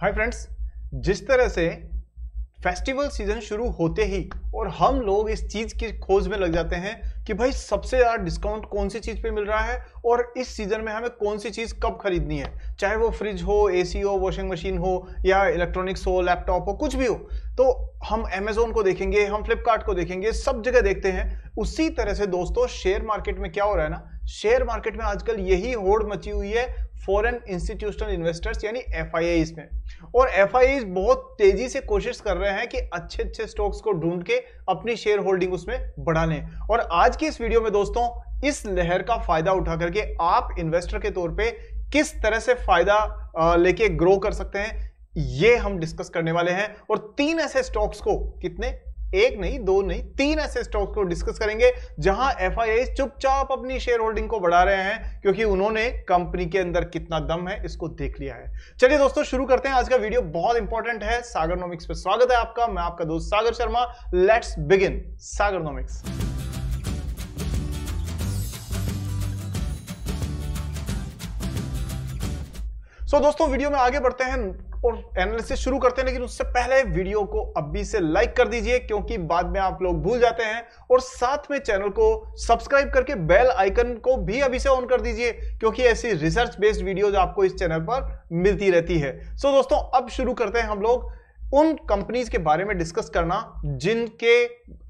hi friends जिस तरह से फेस्टिवल सीजन शुरू होते ही और हम लोग इस चीज की खोज में लग जाते हैं कि भाई सबसे ज्यादा डिस्काउंट कौन सी चीज पे मिल रहा है और इस सीजन में हमें कौन सी चीज कब खरीदनी है चाहे वो फ्रिज हो एसी हो वॉशिंग मशीन हो या इलेक्ट्रॉनिक्स हो लैपटॉप हो कुछ भी हो तो हम अमेजोन को देखेंगे हम फ्लिपकार्ट को देखेंगे सब जगह देखते हैं उसी तरह से दोस्तों शेयर मार्केट में क्या हो रहा है ना शेयर मार्केट में आजकल यही होड़ मची हुई है फॉरेन इंस्टीट्यूशनल इन्वेस्टर्स यानी एफ में और एफ बहुत तेजी से कोशिश कर रहे हैं कि अच्छे अच्छे स्टॉक्स को ढूंढ के अपनी शेयर होल्डिंग उसमें बढ़ा लें और आज की इस वीडियो में दोस्तों इस लहर का फायदा उठा करके आप इन्वेस्टर के तौर पे किस तरह से फायदा लेके ग्रो कर सकते हैं ये हम डिस्कस करने वाले हैं और तीन ऐसे स्टॉक्स को कितने एक नहीं दो नहीं तीन ऐसे स्टॉक को डिस्कस करेंगे जहां एफ चुपचाप अपनी शेयर होल्डिंग को बढ़ा रहे हैं क्योंकि उन्होंने कंपनी के अंदर कितना दम है इसको देख लिया है चलिए दोस्तों शुरू करते हैं आज का वीडियो बहुत इंपॉर्टेंट है सागर नोमिक्स स्वागत है आपका मैं आपका दोस्त Sagar Sharma let's begin Sagarnomics so so, दोस्तों वीडियो में आगे बढ़ते हैं और एनालिसिस शुरू करते हैं लेकिन उससे पहले वीडियो को अभी से लाइक कर दीजिए क्योंकि बाद में आप लोग भूल जाते हैं और साथ में चैनल को सब्सक्राइब करके बेल आइकन को भी अभी से ऑन कर दीजिए क्योंकि ऐसी रिसर्च बेस्ड वीडियोज आपको इस चैनल पर मिलती रहती है सो दोस्तों अब शुरू करते हैं हम लोग उन कंपनीज के बारे में डिस्कस करना जिनके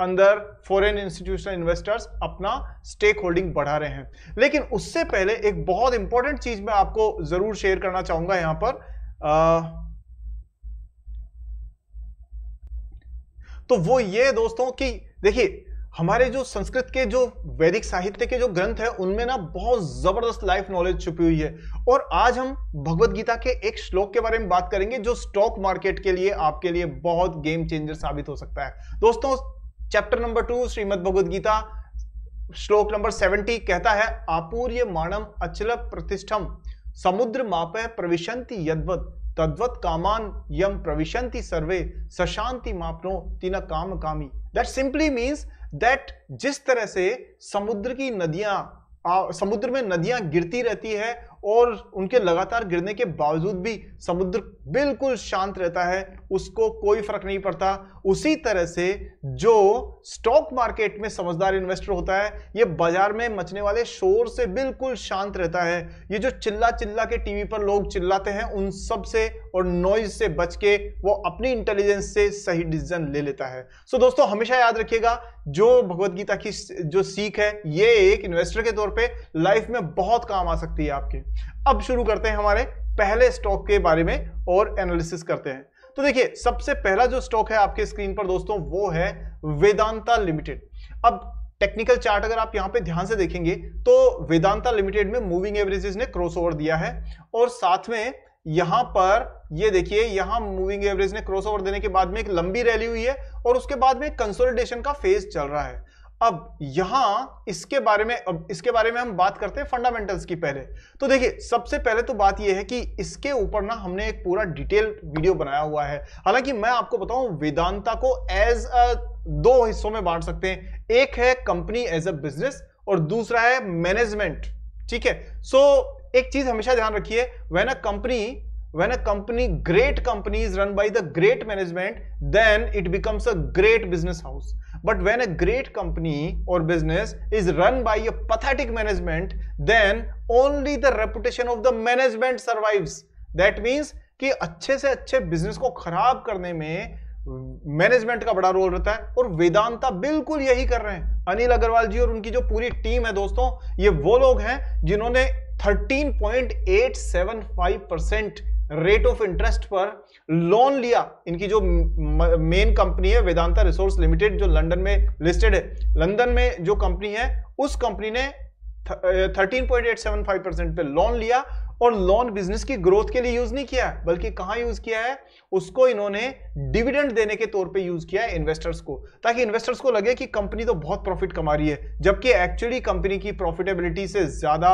अंदर फॉरेन इंस्टीट्यूशनल इन्वेस्टर्स अपना स्टेक होल्डिंग बढ़ा रहे हैं लेकिन उससे पहले एक बहुत इंपॉर्टेंट चीज मैं आपको जरूर शेयर करना चाहूंगा यहां पर तो वो ये दोस्तों कि देखिए हमारे जो संस्कृत के जो वैदिक साहित्य के जो ग्रंथ है उनमें ना बहुत जबरदस्त लाइफ नॉलेज छुपी हुई है और आज हम भगवत गीता के एक श्लोक के बारे में बात करेंगे जो स्टॉक मार्केट के लिए आपके लिए बहुत गेम चेंजर साबित हो सकता है दोस्तों chapter number two Shrimad Bhagavad Gita श्लोक नंबर सेवेंटी कहता है आपूर्य मानम अचल प्रतिष्ठम समुद्र माप प्रविशंति यदवत तद्वत कामान यम प्रविशंति सर्वे सशांति मापनो तीन काम कामी दैट सिंपली मीन्स दैट जिस तरह से समुद्र की नदियां समुद्र में नदियां गिरती रहती है और उनके लगातार गिरने के बावजूद भी समुद्र बिल्कुल शांत रहता है उसको कोई फर्क नहीं पड़ता उसी तरह से जो स्टॉक मार्केट में समझदार इन्वेस्टर होता है ये बाजार में मचने वाले शोर से बिल्कुल शांत रहता है ये जो चिल्ला चिल्ला के टीवी पर लोग चिल्लाते हैं उन सब से और नॉइज से बच के वो अपनी इंटेलिजेंस से सही डिसीजन ले लेता है सो so दोस्तों हमेशा याद रखिएगा जो भगवदगीता की जो सीख है ये एक इन्वेस्टर के तौर पर लाइफ में बहुत काम आ सकती है आपके अब शुरू करते हैं हमारे पहले स्टॉक के बारे में और एनालिसिस करते हैं तो देखिए सबसे पहला जो स्टॉक है आपके स्क्रीन पर दोस्तों वो है वेदांता लिमिटेड अब टेक्निकल चार्ट अगर आप यहां पे ध्यान से देखेंगे तो वेदांता लिमिटेड में मूविंग एवरेजेस ने क्रॉसओवर दिया है और साथ में यहां पर ये देखिए यहां मूविंग एवरेज ने क्रॉसओवर देने के बाद में एक लंबी रैली हुई है और उसके बाद में कंसोलिडेशन का फेज चल रहा है अब यहां इसके बारे में अब इसके बारे में हम बात करते हैं फंडामेंटल्स की पहले तो देखिए सबसे पहले तो बात यह है कि इसके ऊपर ना हमने एक पूरा डिटेल वीडियो बनाया हुआ है हालांकि मैं आपको बताऊं वेदांता को एज अ दो हिस्सों में बांट सकते हैं एक है कंपनी एज अ बिजनेस और दूसरा है मैनेजमेंट ठीक है सो so, एक चीज हमेशा ध्यान रखिए when a company when a company great company is run by the great management then it becomes a great business house but when a great company और business is run by a pathetic management then only the reputation of the management survive that means कि अच्छे से अच्छे business को खराब करने में management का बड़ा रोल रहता है और वेदांता बिल्कुल यही कर रहे हैं अनिल अग्रवाल जी और उनकी जो पूरी टीम है दोस्तों ये वो लोग हैं जिन्होंने 13.875 परसेंट रेट ऑफ इंटरेस्ट पर लोन लिया इनकी जो मेन कंपनी है वेदांता रिसोर्स लिमिटेड जो लंदन में लिस्टेड है लंदन में जो कंपनी है उस कंपनी ने 13.875 परसेंट पे लोन लिया और लोन बिजनेस की ग्रोथ के लिए यूज नहीं किया बल्कि कहां यूज किया है उसको इन्होंने डिविडेंड देने के तौर पे यूज किया है इन्वेस्टर्स को ताकि इन्वेस्टर्स को लगे कि कंपनी तो बहुत प्रॉफिट कमा रही है जबकि एक्चुअली कंपनी की प्रॉफिटेबिलिटी से ज्यादा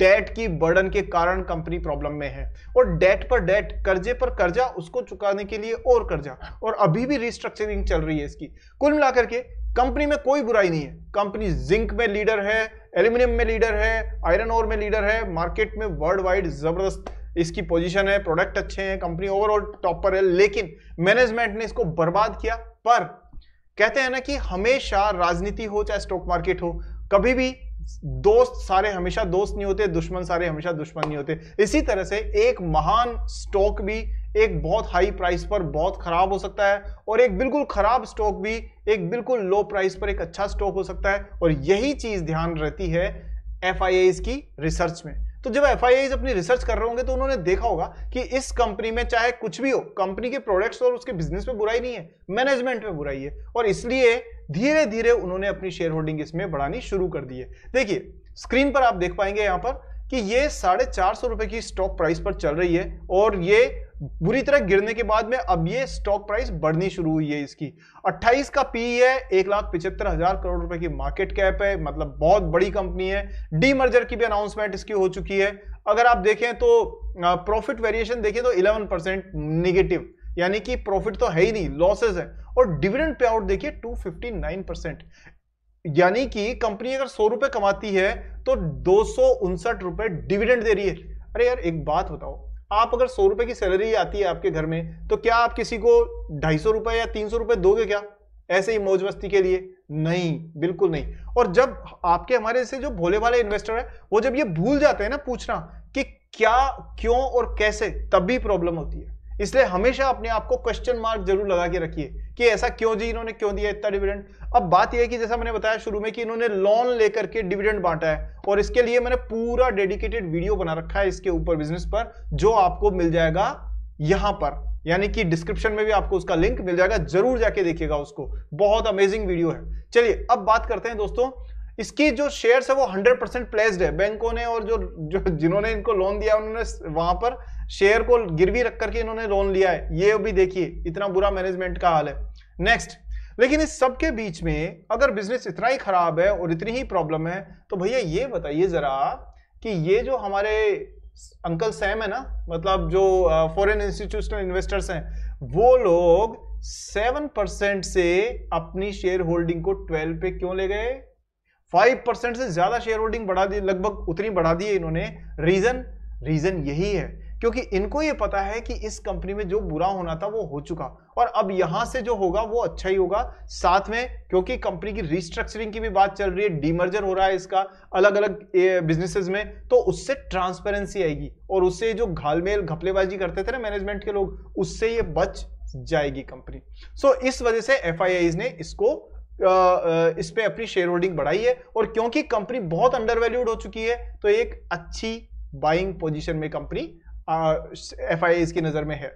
डेट की बर्डन के कारण कंपनी प्रॉब्लम में है और डेट पर डेट कर्जे पर कर्जा उसको चुकाने के लिए और कर्जा और अभी भी रिस्ट्रक्चरिंग चल रही है इसकी कुल मिलाकर के कंपनी में कोई बुराई नहीं है कंपनी जिंक में लीडर है एल्यूमिनियम में लीडर है आयरन ओर में लीडर है मार्केट में वर्ल्ड वाइड जबरदस्त इसकी पोजीशन है प्रोडक्ट अच्छे हैं कंपनी ओवरऑल टॉप पर है लेकिन मैनेजमेंट ने इसको बर्बाद किया पर कहते हैं ना कि हमेशा राजनीति हो चाहे स्टॉक मार्केट हो कभी भी दोस्त सारे हमेशा दोस्त नहीं होते दुश्मन सारे हमेशा दुश्मन नहीं होते इसी तरह से एक महान स्टॉक भी एक बहुत हाई प्राइस पर बहुत खराब हो सकता है और एक बिल्कुल खराब स्टॉक भी एक बिल्कुल लो प्राइस पर एक अच्छा स्टॉक हो सकता है और यही चीज ध्यान रहती है एफ की रिसर्च में तो जब एफ अपनी रिसर्च कर रहे होंगे तो उन्होंने देखा होगा कि इस कंपनी में चाहे कुछ भी हो कंपनी के प्रोडक्ट्स और उसके बिजनेस में बुराई नहीं है मैनेजमेंट में बुराई है और इसलिए धीरे धीरे उन्होंने अपनी शेयर होल्डिंग इसमें बढ़ानी शुरू कर दी है देखिए स्क्रीन पर आप देख पाएंगे यहां पर कि ये साढ़े चार सौ रुपए की स्टॉक प्राइस पर चल रही है और ये बुरी तरह गिरने के बाद में अब ये स्टॉक प्राइस बढ़नी शुरू हुई है इसकी 28 का पी e है एक लाख पिछहत्तर हजार करोड़ रुपए की मार्केट कैप है मतलब बहुत बड़ी कंपनी है डी मर्जर की भी अनाउंसमेंट इसकी हो चुकी है अगर आप देखें तो प्रॉफिट वेरिएशन देखें तो 11 परसेंट निगेटिव यानी कि प्रॉफिट तो है ही नहीं लॉसेज है और डिविडेंड पे आउट देखिए टू परसेंट यानी कि कंपनी अगर सौ रुपए कमाती है तो दो रुपए डिविडेंड दे रही है अरे यार एक बात बताओ आप अगर सौ रुपए की सैलरी आती है आपके घर में तो क्या आप किसी को ढाई सौ रुपए या तीन सौ रुपए दोगे क्या ऐसे ही मौज मस्ती के लिए नहीं बिल्कुल नहीं और जब आपके हमारे से जो भोले वाले इन्वेस्टर है वो जब ये भूल जाते हैं ना पूछना कि क्या क्यों और कैसे तब भी प्रॉब्लम होती है इसलिए हमेशा अपने आप को क्वेश्चन मार्क जरूर लगा के रखिए कि ऐसा क्यों जी इन्होंने क्यों दिया इतना डिविडेंड अब बात यह है कि जैसा मैंने बताया शुरू में कि इन्होंने लोन लेकर के डिविडेंड बांटा है और इसके लिए मैंने पूरा डेडिकेटेड वीडियो बना रखा है इसके ऊपर बिजनेस पर जो आपको मिल जाएगा यहां पर यानी कि डिस्क्रिप्शन में भी आपको उसका लिंक मिल जाएगा जरूर जाके देखिएगा उसको बहुत अमेजिंग वीडियो है चलिए अब बात करते हैं दोस्तों इसकी जो शेयर है वो 100 परसेंट प्लेस्ड है बैंकों ने और जो जो जिन्होंने इनको लोन दिया उन्होंने वहां पर शेयर को गिरवी रख करके इन्होंने लोन लिया है ये भी देखिए इतना बुरा मैनेजमेंट का हाल है नेक्स्ट लेकिन इस सब के बीच में अगर बिजनेस इतना ही खराब है और इतनी ही प्रॉब्लम है तो भैया ये बताइए जरा कि ये जो हमारे अंकल सैम है ना मतलब जो फॉरेन इंस्टीट्यूशनल इन्वेस्टर्स हैं वो लोग सेवन परसेंट से अपनी शेयर होल्डिंग को ट्वेल्व पे क्यों ले गए फाइव परसेंट से ज्यादा शेयर होल्डिंग बढ़ा दी लगभग उतनी बढ़ा दी है इन्होंने रीजन रीजन यही है क्योंकि इनको ये पता है कि इस कंपनी में जो बुरा होना था वो हो चुका और अब यहां से जो होगा वो अच्छा ही होगा साथ में क्योंकि कंपनी की रिस्ट्रक्चरिंग की भी बात चल रही है डीमर्जर हो रहा है इसका अलग अलग बिजनेसेस में तो उससे ट्रांसपेरेंसी आएगी और उससे जो घालमेल घपलेबाजी करते थे ना मैनेजमेंट के लोग उससे ये बच जाएगी कंपनी सो so, इस वजह से एफ ने इसको इस पर अपनी शेयर होल्डिंग बढ़ाई है और क्योंकि कंपनी बहुत अंडर वैल्यूड हो चुकी है तो एक अच्छी बाइंग पोजिशन में कंपनी एफ आई की नज़र में है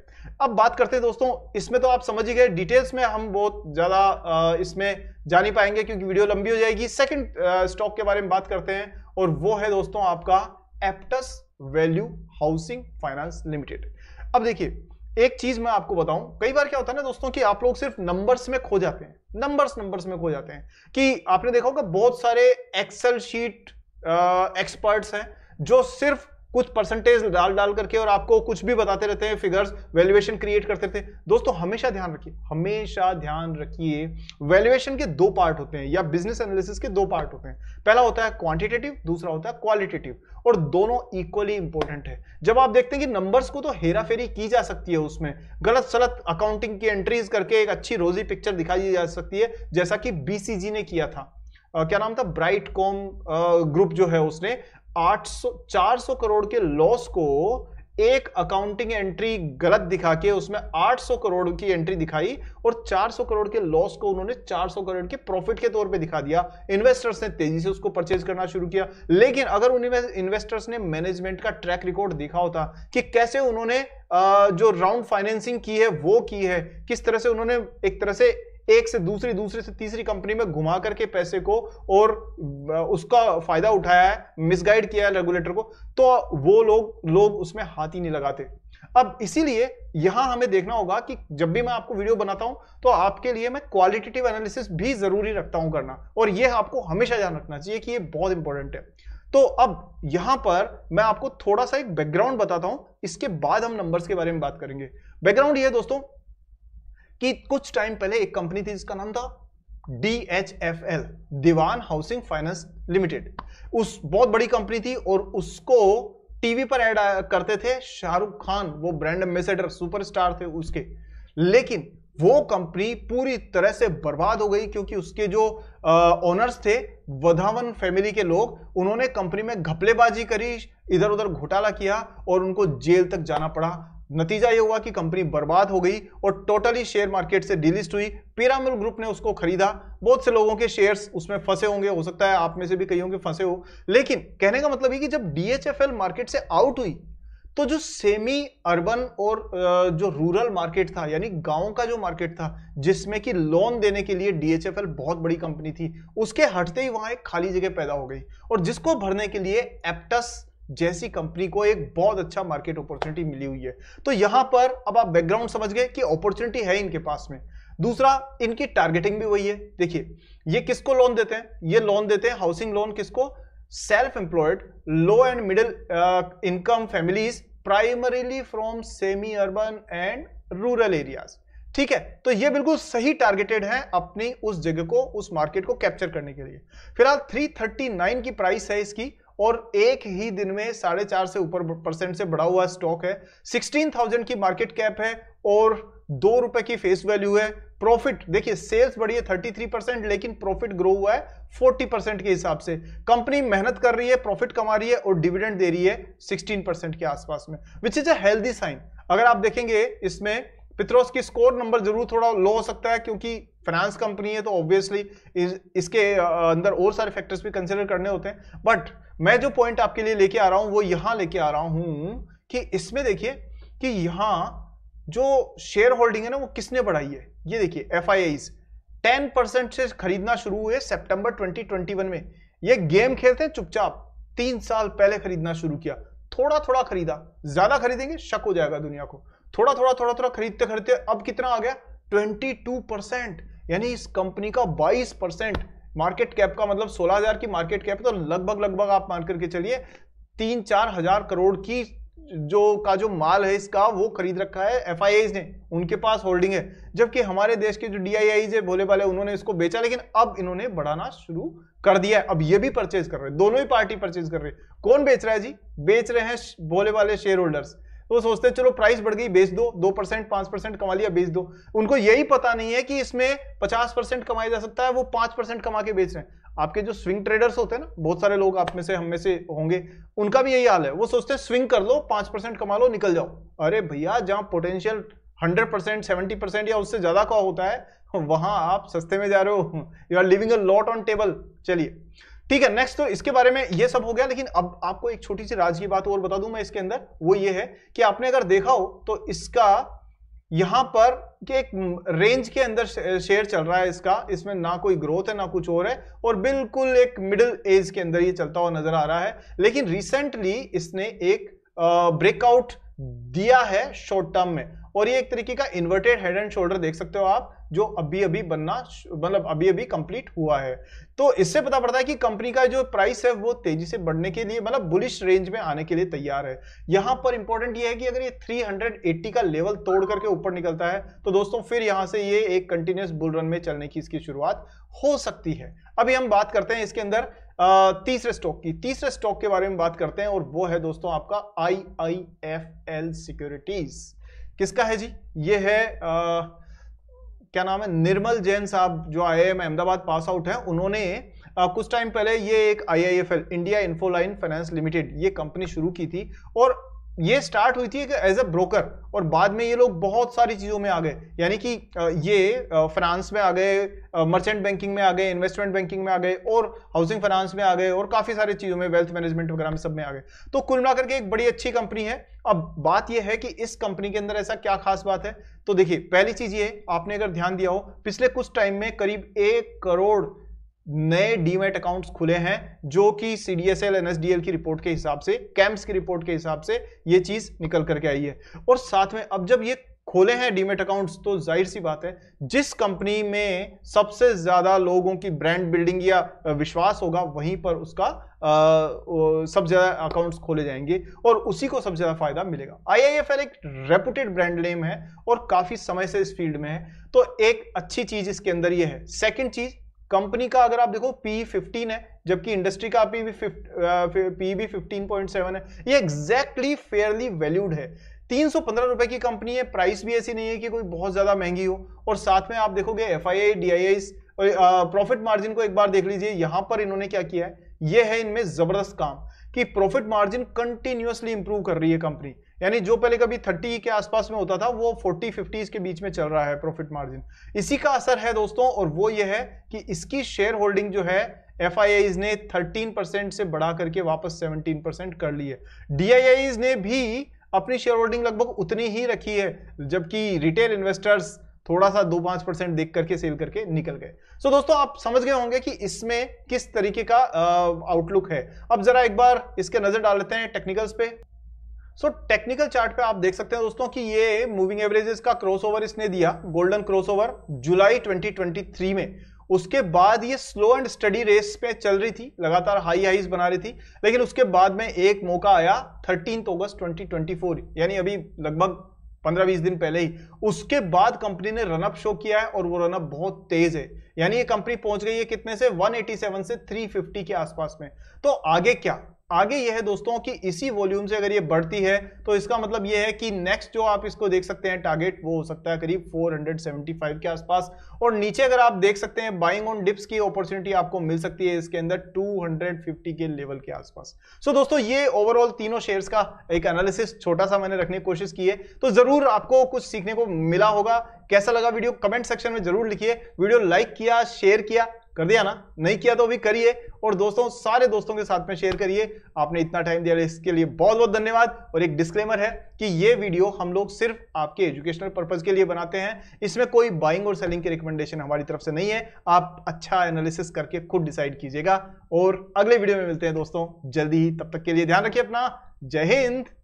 अब बात करते हैं दोस्तों इसमें तो आप समझ ही गए डिटेल्स में हम बहुत ज़्यादा इसमें जा नहीं पाएंगे क्योंकि वीडियो लंबी हो जाएगी सेकंड स्टॉक के बारे में बात करते हैं और वो है दोस्तों आपका Aptus value housing finance limited अब देखिए एक चीज मैं आपको बताऊं कई बार क्या होता है ना दोस्तों कि आप लोग सिर्फ नंबर्स में खो जाते हैं नंबर्स नंबर्स में खो जाते हैं कि आपने देखा होगा बहुत सारे एक्सेल शीट एक्सपर्ट्स हैं जो सिर्फ कुछ परसेंटेज डाल डाल करके और आपको कुछ भी बताते रहते हैं फिगर्स वैल्यूएशन क्रिएट करते रहते हैं दोस्तों हमेशा ध्यान रखिए हमेशा ध्यान रखिए वैल्यूएशन के दो पार्ट होते हैं या बिजनेस एनालिसिस के दो पार्ट होते हैं पहला होता है क्वांटिटेटिव दूसरा होता है क्वालिटेटिव और दोनों इक्वली इंपॉर्टेंट है जब आप देखते हैं कि नंबर्स को तो हेरा फेरी की जा सकती है उसमें गलत सलत अकाउंटिंग की एंट्रीज करके एक अच्छी रोजी पिक्चर दिखाई जा सकती है जैसा कि बीसीजी ने किया था Uh, क्या नाम था ब्राइट कॉम ग्रुप जो है उसने 800 सौ करोड़ के लॉस को एक अकाउंटिंग एंट्री गलत दिखा के उसमें 800 करोड़ की एंट्री दिखाई और 400 करोड़ के लॉस को उन्होंने 400 करोड़ के प्रॉफिट के तौर पे दिखा दिया इन्वेस्टर्स ने तेजी से उसको परचेज करना शुरू किया लेकिन अगर इन्वेस्टर्स ने मैनेजमेंट का ट्रैक रिकॉर्ड देखा होता कि कैसे उन्होंने जो राउंड फाइनेंसिंग की है वो की है किस तरह से उन्होंने एक तरह से एक से दूसरी दूसरे से तीसरी कंपनी में घुमा करके पैसे को और उसका फायदा उठाया है मिसगाइड किया है रेगुलेटर को तो वो लोग लोग उसमें हाथ ही नहीं लगाते अब इसीलिए यहां हमें देखना होगा कि जब भी मैं आपको वीडियो बनाता हूं तो आपके लिए मैं क्वालिटेटिव एनालिसिस भी जरूरी रखता हूं करना और यह आपको हमेशा ध्यान रखना चाहिए कि यह बहुत इंपॉर्टेंट है तो अब यहां पर मैं आपको थोड़ा सा एक बैकग्राउंड बताता हूं इसके बाद हम नंबर्स के बारे में बात करेंगे बैकग्राउंड ये दोस्तों कि कुछ टाइम पहले एक कंपनी थी जिसका नाम था D H F L Dewan housing finance limited उस बहुत बड़ी कंपनी थी और उसको टीवी पर ऐड करते थे शाहरुख खान वो ब्रांड एम्बेसडर सुपरस्टार थे उसके लेकिन वो कंपनी पूरी तरह से बर्बाद हो गई क्योंकि उसके जो ओनर्स थे वधावन फैमिली के लोग उन्होंने कंपनी में घपलेबाजी करी इधर उधर घोटाला किया और उनको जेल तक जाना पड़ा नतीजा यह हुआ कि कंपनी बर्बाद हो गई और टोटली शेयर मार्केट से डिलिस्ट हुई पिरामिल ग्रुप ने उसको खरीदा बहुत से लोगों के शेयर्स उसमें फंसे होंगे हो सकता है आप में से भी कई होंगे फंसे हो लेकिन कहने का मतलब ये कि जब डीएचएफएल मार्केट से आउट हुई तो जो सेमी अर्बन और जो रूरल मार्केट था यानी गांव का जो मार्केट था जिसमें कि लोन देने के लिए डीएचएफएल बहुत बड़ी कंपनी थी उसके हटते ही वहां एक खाली जगह पैदा हो गई और जिसको भरने के लिए एप्टस जैसी कंपनी को एक बहुत अच्छा मार्केट अपॉर्चुनिटी मिली हुई है तो यहां पर अब आप बैकग्राउंड समझ गए कि अपॉर्चुनिटी है इनके पास में दूसरा इनकी टारगेटिंग भी वही है देखिए ये किसको लोन देते हैं ये लोन देते हैं हाउसिंग लोन किसको self employed low and middle income families primarily from semi urban and rural areas ठीक है तो ये बिल्कुल सही टारगेटेड है अपनी उस जगह को उस मार्केट को कैप्चर करने के लिए फिलहाल 339 की प्राइस है इसकी और एक ही दिन में साढ़े चार से ऊपर परसेंट से बढ़ा हुआ स्टॉक है सिक्सटीन थाउजेंड की मार्केट कैप है और दो रुपए की फेस वैल्यू है प्रॉफिट देखिए सेल्स बढ़ी है थर्टी थ्री परसेंट लेकिन प्रॉफिट ग्रो हुआ है फोर्टी परसेंट के हिसाब से कंपनी मेहनत कर रही है प्रॉफिट कमा रही है और डिविडेंड दे रही है सिक्सटीन परसेंट के आसपास में which is a healthy sign अगर आप देखेंगे इसमें पित्रोस की स्कोर नंबर जरूर थोड़ा लो हो सकता है क्योंकि फाइनेंस कंपनी है तो ऑब्वियसली इसके अंदर और सारे फैक्टर्स भी कंसिडर करने होते हैं बट मैं जो पॉइंट आपके लिए लेके आ रहा हूं वो यहां लेके आ रहा हूं कि इसमें देखिए कि यहां जो शेयर होल्डिंग है ना वो किसने बढ़ाई है ये देखिए एफ आई टेन परसेंट से खरीदना शुरू हुए सितंबर 2021 में ये गेम खेलते हैं चुपचाप तीन साल पहले खरीदना शुरू किया थोड़ा थोड़ा खरीदा ज्यादा खरीदेंगे शक हो जाएगा दुनिया को थोड़ा थोड़ा थोड़ा थोड़ा खरीदते खरीदते अब कितना आ गया ट्वेंटी परसेंट यानी इस कंपनी का बाईस परसेंट मार्केट कैप का मतलब 16000 की मार्केट कैप है तो लगभग लगभग आप मान करके चलिए तीन चार हजार करोड़ की जो का जो माल है इसका वो खरीद रखा है एफ ने उनके पास होल्डिंग है जबकि हमारे देश के जो डी है भोले वाले उन्होंने इसको बेचा लेकिन अब इन्होंने बढ़ाना शुरू कर दिया है अब ये भी परचेज कर रहे हैं दोनों ही पार्टी परचेज कर रहे हैं कौन बेच रहा है जी बेच रहे हैं भोले वाले शेयर होल्डर्स तो वो सोचते हैं चलो प्राइस बढ़ गई बेच दो दो परसेंट पांच परसेंट कमा लिया बेच दो उनको यही पता नहीं है कि इसमें पचास परसेंट कमाया जा सकता है वो पांच परसेंट कमा के बेच रहे हैं आपके जो स्विंग ट्रेडर्स होते हैं ना बहुत सारे लोग आप में से हम में से होंगे उनका भी यही हाल है वो सोचते हैं स्विंग कर लो पांच परसेंट कमा लो निकल जाओ अरे भैया जहां potential hundred percent seventy percent या उससे ज्यादा का होता है वहां आप सस्ते में जा रहे हो you are leaving a lot on table चलिए ठीक है नेक्स्ट तो इसके बारे में ये सब हो गया लेकिन अब आपको एक छोटी सी राज की बात और बता दूं मैं इसके अंदर वो ये है कि आपने अगर देखा हो तो इसका यहां पर कि एक रेंज के अंदर शेयर चल रहा है इसका इसमें ना कोई ग्रोथ है ना कुछ और है और बिल्कुल एक मिडिल एज के अंदर ये चलता हुआ नजर आ रहा है लेकिन रिसेंटली इसने एक ब्रेकआउट दिया है शॉर्ट टर्म में और ये एक तरीके का इन्वर्टेड हेड एंड शोल्डर देख सकते हो आप जो अभी अभी बनना मतलब अभी अभी कंप्लीट हुआ है तो इससे पता पड़ता है कि कंपनी का जो प्राइस है वो तेजी से बढ़ने के लिए मतलब बुलिश रेंज में आने के लिए तैयार है यहां पर इंपॉर्टेंट ये है कि अगर ये 380 का लेवल तोड़ करके ऊपर निकलता है तो दोस्तों फिर यहां से ये एक कंटिन्यूस बुल रन में चलने की इसकी शुरुआत हो सकती है अभी हम बात करते हैं इसके अंदर तीसरे स्टॉक की तीसरे स्टॉक के बारे में बात करते हैं और वो है दोस्तों आपका I I F L securities किसका है जी ये है आ, क्या नाम है निर्मल जैन साहब जो आई अहमदाबाद पास आउट है उन्होंने आ, कुछ टाइम पहले ये एक I I F L India Infoline finance limited ये कंपनी शुरू की थी और ये स्टार्ट हुई थी एज ए ब्रोकर और बाद में ये लोग बहुत सारी चीज़ों में आ गए यानी कि ये फाइनेंस में आ गए मर्चेंट बैंकिंग में आ गए इन्वेस्टमेंट बैंकिंग में आ गए और हाउसिंग फाइनेंस में आ गए और काफ़ी सारी चीज़ों में वेल्थ मैनेजमेंट वगैरह में सब में आ गए तो कुल मिलाकर के एक बड़ी अच्छी कंपनी है अब बात यह है कि इस कंपनी के अंदर ऐसा क्या खास बात है तो देखिए पहली चीज़ ये आपने अगर ध्यान दिया हो पिछले कुछ टाइम में करीब एक करोड़ नए डीमेट अकाउंट्स खुले हैं जो कि सीडीएसएल एनएसडीएल की रिपोर्ट के हिसाब से कैंप्स की रिपोर्ट के हिसाब से ये चीज निकल करके आई है और साथ में अब जब ये खोले हैं डीमेट अकाउंट्स तो जाहिर सी बात है जिस कंपनी में सबसे ज्यादा लोगों की ब्रांड बिल्डिंग या विश्वास होगा वहीं पर उसका सबसे ज्यादा अकाउंट्स खोले जाएंगे और उसी को सबसे ज्यादा फायदा मिलेगा एल एक रेपुटेड ब्रांड नेम है और काफी समय से इस फील्ड में है तो एक अच्छी चीज इसके अंदर यह है सेकेंड चीज कंपनी का अगर आप देखो पी फिफ्टीन है जबकि इंडस्ट्री का पी भी पी भी फिफ्टीन पॉइंट सेवन है ये एग्जैक्टली फेयरली वैल्यूड है तीन सौ पंद्रह रुपए की कंपनी है प्राइस भी ऐसी नहीं है कि कोई बहुत ज्यादा महंगी हो और साथ में आप देखोगे F I I D I I profit margin को एक बार देख लीजिए यहां पर इन्होंने क्या किया है ये है इनमें जबरदस्त काम कि प्रॉफिट मार्जिन कंटिन्यूसली इंप्रूव कर रही है कंपनी यानी जो पहले कभी 30 के आसपास में होता था वो 40 50 के बीच में चल रहा है प्रॉफिट मार्जिन इसी का असर है दोस्तों और वो ये है कि इसकी शेयर होल्डिंग जो है एफ ने 13 परसेंट से बढ़ा करके वापस 17 परसेंट कर ली है डी ने भी अपनी शेयर होल्डिंग लगभग उतनी ही रखी है जबकि रिटेल इन्वेस्टर्स थोड़ा सा दो पांच परसेंट देख करके सेल करके निकल गए सो so, दोस्तों आप समझ गए होंगे कि इसमें किस तरीके का आउटलुक है अब जरा एक बार इसके नजर डाल लेते हैं टेक्निकल्स पे सो टेक्निकल चार्ट पे आप देख सकते हैं दोस्तों कि ये मूविंग एवरेजेस का क्रॉसओवर इसने दिया गोल्डन क्रॉसओवर जुलाई 2023 में उसके बाद ये स्लो एंड स्टडी रेस पे चल रही थी लगातार हाई हाईज बना रही थी लेकिन उसके बाद में एक मौका आया थर्टीन अगस्त ट्वेंटी यानी अभी लगभग 15-20 दिन पहले ही उसके बाद कंपनी ने रनअप शो किया है और वो रनअप बहुत तेज है यानी ये कंपनी पहुंच गई है कितने से 187 से 350 के आसपास में तो आगे क्या आगे यह है दोस्तों कि इसी वॉल्यूम से अगर ये बढ़ती है तो इसका मतलब यह है कि नेक्स्ट जो आप इसको देख सकते हैं टारगेट वो हो सकता है करीब 475 के आसपास और नीचे अगर आप देख सकते हैं बाइंग ऑन डिप्स की अपॉर्चुनिटी आपको मिल सकती है इसके अंदर 250 के लेवल के आसपास सो so दोस्तों ये ओवरऑल तीनों शेयर्स का एक एनालिसिस छोटा सा मैंने रखने की कोशिश की है तो जरूर आपको कुछ सीखने को मिला होगा कैसा लगा वीडियो कमेंट सेक्शन में जरूर लिखिए वीडियो लाइक किया शेयर किया कर दिया ना नहीं किया तो भी करिए और दोस्तों सारे दोस्तों के साथ में शेयर करिए आपने इतना टाइम दिया इसके लिए बहुत बहुत धन्यवाद और एक डिस्क्लेमर है कि ये वीडियो हम लोग सिर्फ आपके एजुकेशनल पर्पज के लिए बनाते हैं इसमें कोई बाइंग और सेलिंग की रिकमेंडेशन हमारी तरफ से नहीं है आप अच्छा एनालिसिस करके खुद डिसाइड कीजिएगा और अगले वीडियो में मिलते हैं दोस्तों जल्दी ही तब तक के लिए ध्यान रखिए अपना जय हिंद